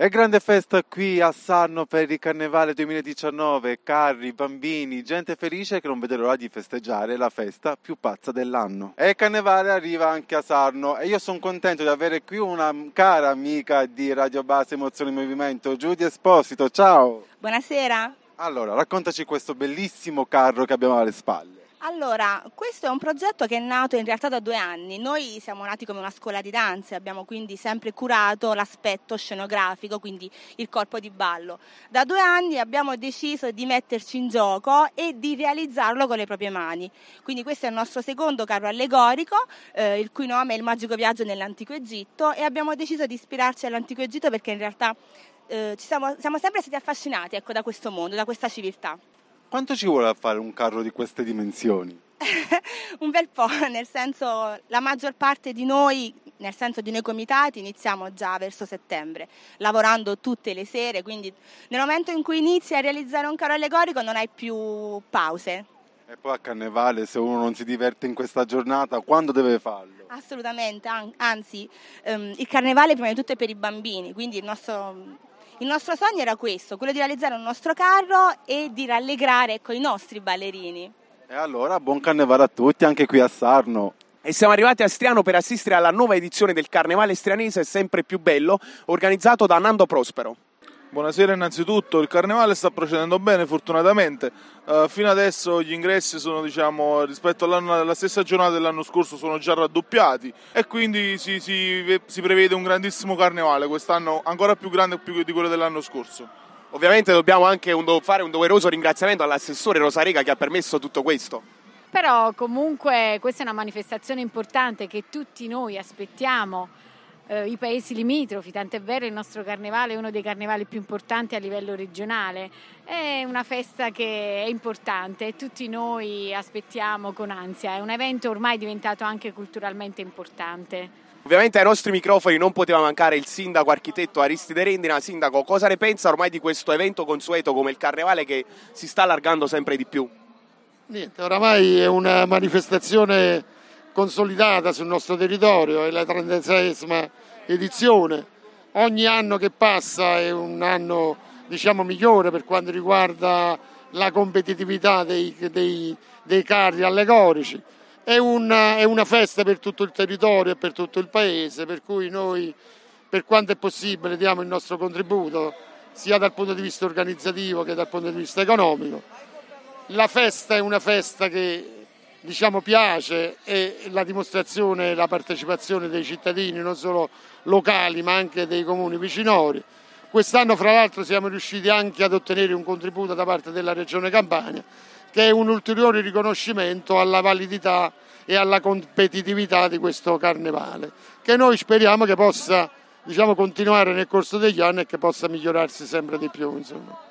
È grande festa qui a Sarno per il Carnevale 2019, carri, bambini, gente felice che non vede l'ora di festeggiare la festa più pazza dell'anno. E il Carnevale arriva anche a Sarno e io sono contento di avere qui una cara amica di Radio Base Emozione in Movimento, Giudia Esposito, ciao! Buonasera! Allora, raccontaci questo bellissimo carro che abbiamo alle spalle. Allora, questo è un progetto che è nato in realtà da due anni. Noi siamo nati come una scuola di danze, abbiamo quindi sempre curato l'aspetto scenografico, quindi il corpo di ballo. Da due anni abbiamo deciso di metterci in gioco e di realizzarlo con le proprie mani. Quindi questo è il nostro secondo carro allegorico, eh, il cui nome è Il magico viaggio nell'antico Egitto e abbiamo deciso di ispirarci all'antico Egitto perché in realtà eh, siamo, siamo, sempre stati affascinati ecco, da questo mondo, da questa civiltà. Quanto ci vuole a fare un carro di queste dimensioni? un bel po', nel senso la maggior parte di noi, nel senso di noi comitati, iniziamo già verso settembre, lavorando tutte le sere, quindi nel momento in cui inizi a realizzare un carro allegorico non hai più pause. E poi a carnevale, se uno non si diverte in questa giornata, quando deve farlo? Assolutamente, an- anzi, um, il carnevale prima di tutto è per i bambini, quindi il nostro il nostro sogno era questo, quello di realizzare un nostro carro e di rallegrare ecco, i nostri ballerini. E allora buon carnevale a tutti anche qui a Sarno. E siamo arrivati a Striano per assistere alla nuova edizione del Carnevale Strianese sempre più bello, organizzato da Nando Prospero. Buonasera innanzitutto, il carnevale sta procedendo bene fortunatamente, uh, fino adesso gli ingressi sono diciamo, rispetto alla stessa giornata dell'anno scorso sono già raddoppiati e quindi si, si, si prevede un grandissimo carnevale quest'anno ancora più grande più di quello dell'anno scorso. Ovviamente dobbiamo anche un do- fare un doveroso ringraziamento all'assessore Rosarega che ha permesso tutto questo. Però comunque questa è una manifestazione importante che tutti noi aspettiamo eh, i paesi limitrofi, tant'è vero il nostro carnevale è uno dei carnevali più importanti a livello regionale, è una festa che è importante e tutti noi aspettiamo con ansia, è un evento ormai diventato anche culturalmente importante. Ovviamente ai nostri microfoni non poteva mancare il sindaco architetto Aristide Rendina. Sindaco, cosa ne pensa ormai di questo evento consueto come il carnevale che si sta allargando sempre di più? Niente, oramai è una manifestazione consolidata sul nostro territorio, è la 36esima edizione. Ogni anno che passa è un anno diciamo, migliore per quanto riguarda la competitività dei, dei, dei carri allegorici. È una, è una festa per tutto il territorio e per tutto il paese, per cui noi per quanto è possibile diamo il nostro contributo sia dal punto di vista organizzativo che dal punto di vista economico. La festa è una festa che diciamo, piace e la dimostrazione e la partecipazione dei cittadini, non solo locali ma anche dei comuni vicinori. Quest'anno fra l'altro siamo riusciti anche ad ottenere un contributo da parte della Regione Campania che è un ulteriore riconoscimento alla validità e alla competitività di questo carnevale che noi speriamo che possa diciamo, continuare nel corso degli anni e che possa migliorarsi sempre di più. Insomma.